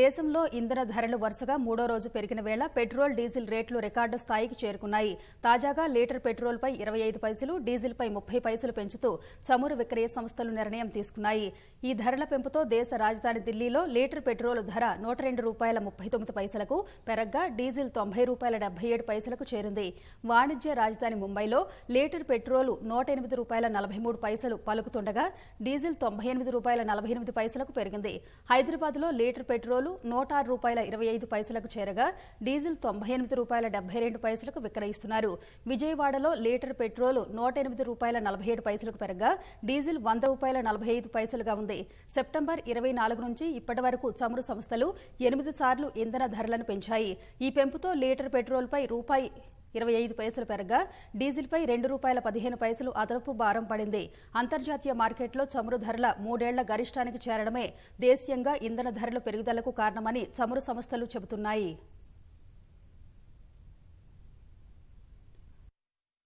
దేశంలో ఇంధన ధరలు వరుసగా మూడో రోజు పెరిగిన వేళ పెట్రోల్ డీజిల్ రేట్లు రికార్డు స్థాయికి చేరుకున్నాయి తాజాగా లీటర్ పెట్రోల్పై ఇరవై ఐదు పైసలు డీజిల్పై ముప్పై పైసలు పెంచుతూ చమురు విక్రయ సంస్థలు నిర్ణయం తీసుకున్నాయి ఈ ధరల పెంపుతో దేశ రాజధాని ఢిల్లీలో లీటర్ పెట్రోల్ ధర నూట రెండు రూపాయల ముప్పై తొమ్మిది పైసలకు పెరగ్గా డీజిల్ తొంభై రూపాయల డెబ్బై ఏడు పైసలకు చేరింది వాణిజ్య రాజధాని ముంబైలో లీటర్ పెట్రోల్ నూట ఎనిమిది రూపాయల నలభై మూడు పైసలు పలుకుతుండగా డీజిల్ తొంభై ఎనిమిది రూపాయల నలభై ఎనిమిది పైసలకు పెరిగింది హైదరాబాద్లో లీటర్ పెట్రోల్ పెట్రోలు నూట రూపాయల ఇరవై ఐదు పైసలకు చేరగా డీజిల్ తొంభై ఎనిమిది రూపాయల డెబ్బై రెండు పైసలకు విక్రయిస్తున్నారు విజయవాడలో లీటర్ పెట్రోలు నూట ఎనిమిది రూపాయల నలభై ఏడు పైసలకు పెరగా డీజిల్ వంద రూపాయల నలభై ఐదు పైసలుగా ఉంది సెప్టెంబర్ ఇరవై నాలుగు నుంచి ఇప్పటి వరకు చమురు సంస్థలు ఎనిమిది సార్లు ఇంధన ధరలను పెంచాయి ఈ పెంపుతో లీటర్ పెట్రోల్పై రూపాయి ఇరవై ఐదు పైసలు పెరగ్గా డీజిల్పై రెండు రూపాయల పదిహేను పైసలు అదనపు భారం పడింది అంతర్జాతీయ మార్కెట్లో చమురు ధరల మూడేళ్ల గరిష్టానికి చేరడమే దేశీయంగా ఇంధన ధరల పెరుగుదలకు కారణమని చమురు సంస్థలు చెబుతున్నాయి